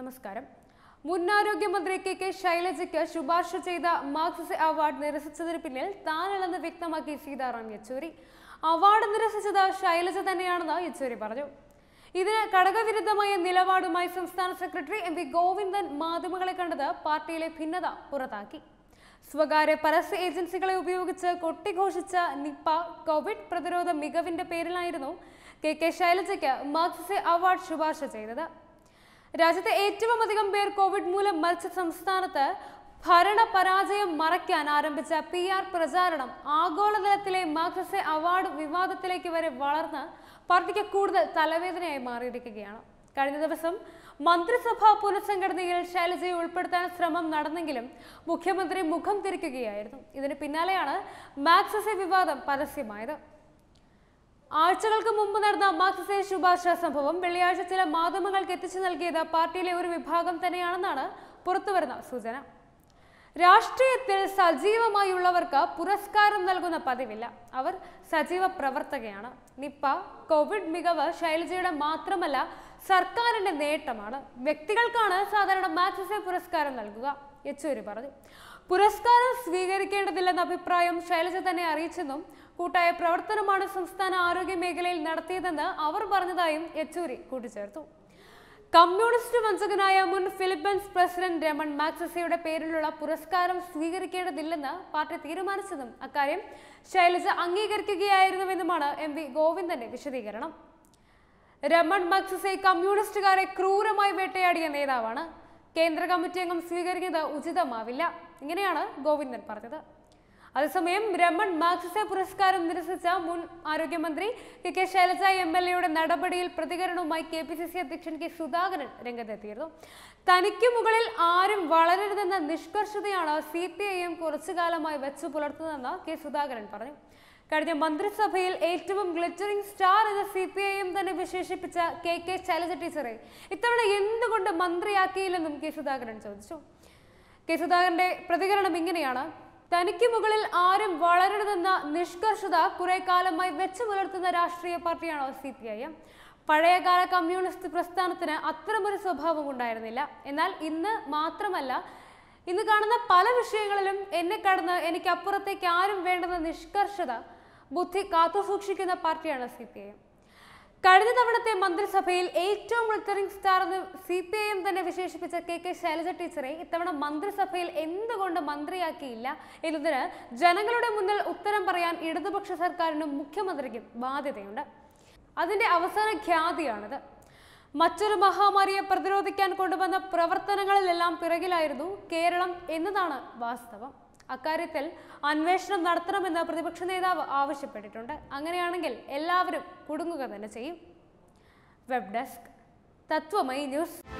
നമസ്കാരം മുൻ ആരോഗ്യമന്ത്രി കെ കെ ശൈലജയ്ക്ക് ശുപാർശ ചെയ്ത മാർക്സിസ് അവാർഡ് നിരസിച്ചതിന് പിന്നിൽ താനല്ലെന്ന് വ്യക്തമാക്കി സീതാറാം യെച്ചൂരി അവാർഡ് നിരസിച്ചത് ശൈലജ തന്നെയാണെന്ന് യെച്ചൂരി പറഞ്ഞു ഇതിന് ഘടകവിരുദ്ധമായ നിലപാടുമായി സംസ്ഥാന സെക്രട്ടറി എം വി ഗോവിന്ദൻ മാധ്യമങ്ങളെ കണ്ടത് പാർട്ടിയിലെ ഭിന്നത പുറത്താക്കി സ്വകാര്യ പരസ്യ ഏജൻസികളെ ഉപയോഗിച്ച് കൊട്ടിഘോഷിച്ച നിപ്പ കോവിഡ് പ്രതിരോധ മികവിന്റെ പേരിലായിരുന്നു കെ കെ ശൈലജയ്ക്ക് മാർക്സിസ് അവാർഡ് ശുപാർശ ചെയ്തത് രാജ്യത്തെ ഏറ്റവും അധികം പേർ കോവിഡ് മൂലം മരിച്ച സംസ്ഥാനത്ത് ഭരണ പരാജയം മറയ്ക്കാൻ ആരംഭിച്ച പി ആർ പ്രചാരണം ആഗോളതലത്തിലെ മാർക്സസെ അവാർഡ് വിവാദത്തിലേക്ക് വരെ വളർന്ന് പാർട്ടിക്ക് കൂടുതൽ തലവേദനയായി മാറിയിരിക്കുകയാണ് കഴിഞ്ഞ ദിവസം മന്ത്രിസഭ പുനഃസംഘടനയിൽ ശൈലജയെ ഉൾപ്പെടുത്താൻ ശ്രമം നടന്നെങ്കിലും മുഖ്യമന്ത്രി മുഖം തിരിക്കുകയായിരുന്നു ഇതിന് പിന്നാലെയാണ് മാക്സസെ വിവാദം പരസ്യമായത് ആഴ്ചകൾക്ക് മുമ്പ് നടന്ന മാക്സസേ ശുപാർശ സംഭവം വെള്ളിയാഴ്ച ചില മാധ്യമങ്ങൾക്ക് എത്തിച്ചു നൽകിയത് പാർട്ടിയിലെ ഒരു വിഭാഗം തന്നെയാണെന്നാണ് പുറത്തുവരുന്ന സൂചന രാഷ്ട്രീയത്തിൽ സജീവമായുള്ളവർക്ക് പുരസ്കാരം നൽകുന്ന പതിവില്ല അവർ സജീവ പ്രവർത്തകയാണ് നിപ്പ കോവിഡ് മികവ് ശൈലജയുടെ മാത്രമല്ല സർക്കാരിന്റെ നേട്ടമാണ് വ്യക്തികൾക്കാണ് സാധാരണ മാക്സസെ പുരസ്കാരം നൽകുക യെച്ചൂരി പറഞ്ഞു പുരസ്കാരം സ്വീകരിക്കേണ്ടതില്ലെന്ന അഭിപ്രായം ശൈലജ തന്നെ അറിയിച്ചെന്നും കൂട്ടായ പ്രവർത്തനമാണ് സംസ്ഥാന ആരോഗ്യ മേഖലയിൽ നടത്തിയതെന്ന് അവർ പറഞ്ഞതായും യെച്ചൂരി കൂട്ടിച്ചേർത്തു കമ്മ്യൂണിസ്റ്റ് വഞ്ചകനായ മുൻ ഫിലിപ്പൻസ് പ്രസിഡന്റ് രമൺ മാക്സസയുടെ പേരിലുള്ള പുരസ്കാരം സ്വീകരിക്കേണ്ടതില്ലെന്ന് പാർട്ടി തീരുമാനിച്ചതും അക്കാര്യം ശൈലജ അംഗീകരിക്കുകയായിരുന്നുവെന്നുമാണ് എം വി ഗോവിന്ദന്റെ വിശദീകരണം രമൺ മാക്സസെ കമ്മ്യൂണിസ്റ്റുകാരെ ക്രൂരമായി വേട്ടയാടിയ നേതാവാണ് കേന്ദ്ര കമ്മിറ്റി അംഗം സ്വീകരിക്കുന്നത് ഉചിതമാവില്ല ഇങ്ങനെയാണ് ഗോവിന്ദൻ പറഞ്ഞത് അതേസമയം രമൺ മാക്സിസ പുരസ്കാരം നിരസിച്ച മുൻ ആരോഗ്യമന്ത്രി K K Shailaja M L എയുടെ നടപടിയിൽ പ്രതികരണവുമായി കെ പി സി സി അധ്യക്ഷൻ കെ സുധാകരൻ രംഗത്തെത്തിയിരുന്നു തനിക്ക് മുകളിൽ ആരും വളരരുതെന്ന നിഷ്കർഷതയാണ് സി പി ഐ എം കുറച്ചു കാലമായി വെച്ചു പുലർത്തുന്നതെന്ന് കെ സുധാകരൻ പറഞ്ഞു കഴിഞ്ഞ മന്ത്രിസഭയിൽ ഏറ്റവും ഗ്ലിറ്ററിംഗ് സ്റ്റാർ എന്ന സി പി ഐ എം തന്നെ വിശേഷിപ്പിച്ച കെ കെ ശൈലജ ടീച്ചറെ ഇത്തവണ എന്തുകൊണ്ട് മന്ത്രിയാക്കിയില്ലെന്നും കെ സുധാകരൻ ചോദിച്ചു കെ സുധാകരന്റെ പ്രതികരണം ഇങ്ങനെയാണ് തനിക്ക് മുകളിൽ ആരും വളരരുതെന്ന നിഷ്കർഷത കുറെ കാലമായി വെച്ചു പുലർത്തുന്ന രാഷ്ട്രീയ പാർട്ടിയാണോ സി പി ഐ എം പഴയകാല കമ്മ്യൂണിസ്റ്റ് പ്രസ്ഥാനത്തിന് അത്തരമൊരു സ്വഭാവം ഉണ്ടായിരുന്നില്ല എന്നാൽ ഇന്ന് മാത്രമല്ല ഇന്ന് കാണുന്ന പല വിഷയങ്ങളിലും എന്നെ കടന്ന് എനിക്ക് അപ്പുറത്തേക്ക് ആരും വേണ്ടെന്ന നിഷ്കർഷത ബുദ്ധി കാത്തുസൂക്ഷിക്കുന്ന പാർട്ടിയാണ് സി പി ഐ എം കഴിഞ്ഞ തവണത്തെ മന്ത്രിസഭയിൽ ഏറ്റവും റിട്ടേണിംഗ് സ്റ്റാർ എന്ന് സി പി ഐ എം തന്നെ വിശേഷിപ്പിച്ച കെ കെ ശൈലജ ടീച്ചറെ ഇത്തവണ മന്ത്രിസഭയിൽ എന്തുകൊണ്ട് മന്ത്രിയാക്കിയില്ല എന്നതിന് ജനങ്ങളുടെ മുന്നിൽ ഉത്തരം പറയാൻ ഇടതുപക്ഷ സർക്കാരിനും മുഖ്യമന്ത്രിക്കും ബാധ്യതയുണ്ട് അതിന്റെ അവസാന ഖ്യാതിയാണിത് മറ്റൊരു മഹാമാരിയെ പ്രതിരോധിക്കാൻ കൊണ്ടുവന്ന പ്രവർത്തനങ്ങളിലെല്ലാം പിറകിലായിരുന്നു കേരളം എന്നതാണ് വാസ്തവം അക്കാര്യത്തിൽ അന്വേഷണം നടത്തണമെന്ന് പ്രതിപക്ഷ നേതാവ് ആവശ്യപ്പെട്ടിട്ടുണ്ട് അങ്ങനെയാണെങ്കിൽ എല്ലാവരും കുടുങ്ങുക തന്നെ ചെയ്യും വെബ് ഡെസ്ക് തത്വമൈ ന്യൂസ്